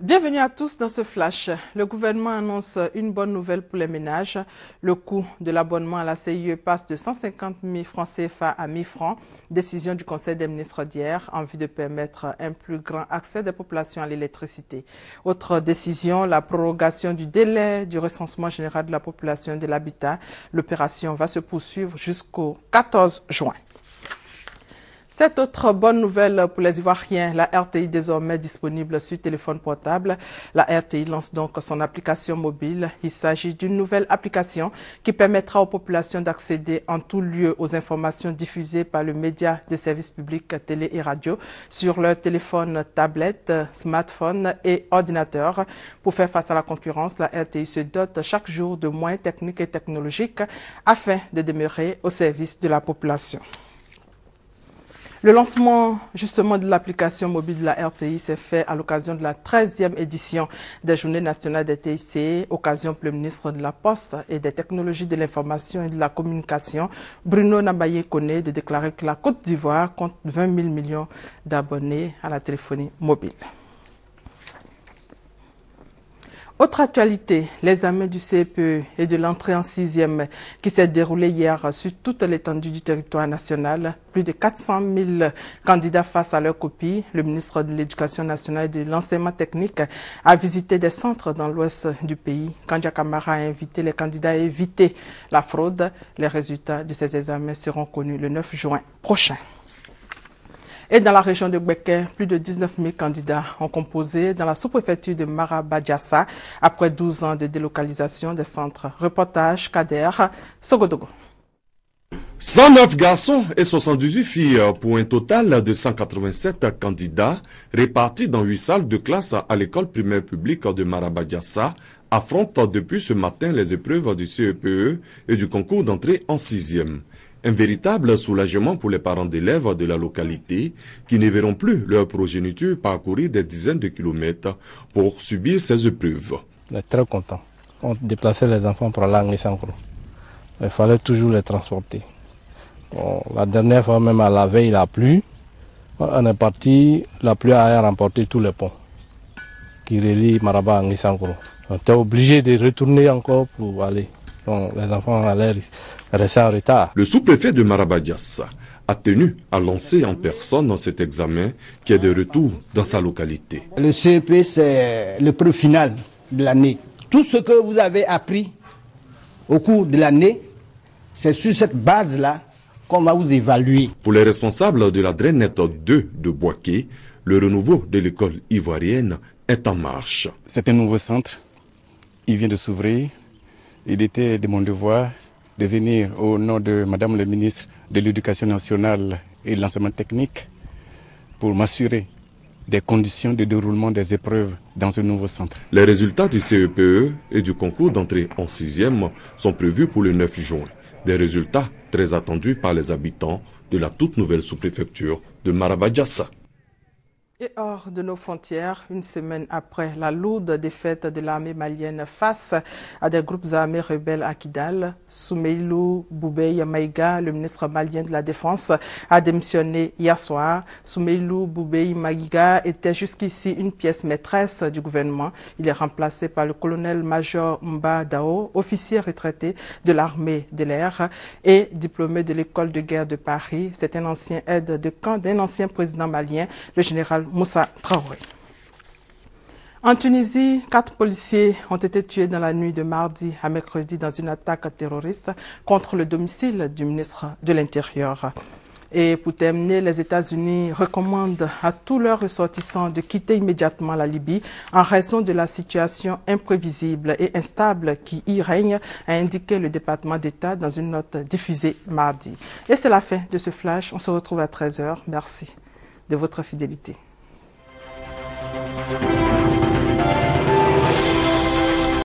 Bienvenue à tous dans ce flash. Le gouvernement annonce une bonne nouvelle pour les ménages. Le coût de l'abonnement à la CIE passe de 150 000 francs CFA à 1000 francs. Décision du Conseil des ministres d'hier en vue de permettre un plus grand accès des populations à l'électricité. Autre décision, la prorogation du délai du recensement général de la population de l'habitat. L'opération va se poursuivre jusqu'au 14 juin. Cette autre bonne nouvelle pour les Ivoiriens, la RTI désormais disponible sur téléphone portable. La RTI lance donc son application mobile. Il s'agit d'une nouvelle application qui permettra aux populations d'accéder en tout lieu aux informations diffusées par le média de services publics télé et radio sur leur téléphone, tablette, smartphone et ordinateur. Pour faire face à la concurrence, la RTI se dote chaque jour de moyens techniques et technologiques afin de demeurer au service de la population. Le lancement justement de l'application mobile de la RTI s'est fait à l'occasion de la 13e édition des Journées nationales des TIC, occasion pour le ministre de la Poste et des technologies de l'information et de la communication, Bruno Nabaye koné de déclarer que la Côte d'Ivoire compte 20 000 millions d'abonnés à la téléphonie mobile. Autre actualité, l'examen du CPE et de l'entrée en sixième qui s'est déroulé hier sur toute l'étendue du territoire national. Plus de 400 000 candidats face à leur copie. Le ministre de l'Éducation nationale et de l'enseignement technique a visité des centres dans l'ouest du pays. Kandia Kamara a invité les candidats à éviter la fraude. Les résultats de ces examens seront connus le 9 juin prochain. Et dans la région de Gbeke, plus de 19 000 candidats ont composé dans la sous-préfecture de Marabadjassa après 12 ans de délocalisation des centres. Reportage Kader Sogodogo. 109 garçons et 78 filles euh, pour un total de 187 candidats répartis dans 8 salles de classe à l'école primaire publique de Marabadjassa affrontent depuis ce matin les épreuves du CEPE e et du concours d'entrée en 6e. Un véritable soulagement pour les parents d'élèves de la localité qui ne verront plus leur progéniture parcourir des dizaines de kilomètres pour subir ces épreuves. On est très contents. On déplaçait les enfants pour aller à Il fallait toujours les transporter. la dernière fois, même à la veille, il a plu. On est parti, la pluie a remporté tous les ponts qui relient Maraba à Ngisankoro. On était obligé de retourner encore pour aller les enfants allaient rester en retard. Le sous-préfet de Marabadias a tenu à lancer en personne cet examen qui est de retour dans sa localité. Le CEP, c'est le pré final de l'année. Tout ce que vous avez appris au cours de l'année, c'est sur cette base-là qu'on va vous évaluer. Pour les responsables de la Net 2 de Boaké, le renouveau de l'école ivoirienne est en marche. C'est un nouveau centre. Il vient de s'ouvrir il était de mon devoir de venir au nom de Madame le ministre de l'Éducation nationale et de l'enseignement technique pour m'assurer des conditions de déroulement des épreuves dans ce nouveau centre. Les résultats du CEPE e et du concours d'entrée en sixième sont prévus pour le 9 juin. Des résultats très attendus par les habitants de la toute nouvelle sous-préfecture de Marabadjassa hors de nos frontières, une semaine après la lourde défaite de l'armée malienne face à des groupes armés rebelles à Kidal, Soumeilou Boubey Maïga, le ministre malien de la Défense, a démissionné hier soir. Soumeilou Boubey Maïga était jusqu'ici une pièce maîtresse du gouvernement. Il est remplacé par le colonel-major Mba Dao, officier retraité de l'armée de l'air et diplômé de l'école de guerre de Paris. C'est un ancien aide de camp d'un ancien président malien, le général Moussa Traoré. En Tunisie, quatre policiers ont été tués dans la nuit de mardi à mercredi dans une attaque terroriste contre le domicile du ministre de l'Intérieur. Et pour terminer, les États-Unis recommandent à tous leurs ressortissants de quitter immédiatement la Libye en raison de la situation imprévisible et instable qui y règne, a indiqué le département d'État dans une note diffusée mardi. Et c'est la fin de ce flash. On se retrouve à 13h. Merci de votre fidélité.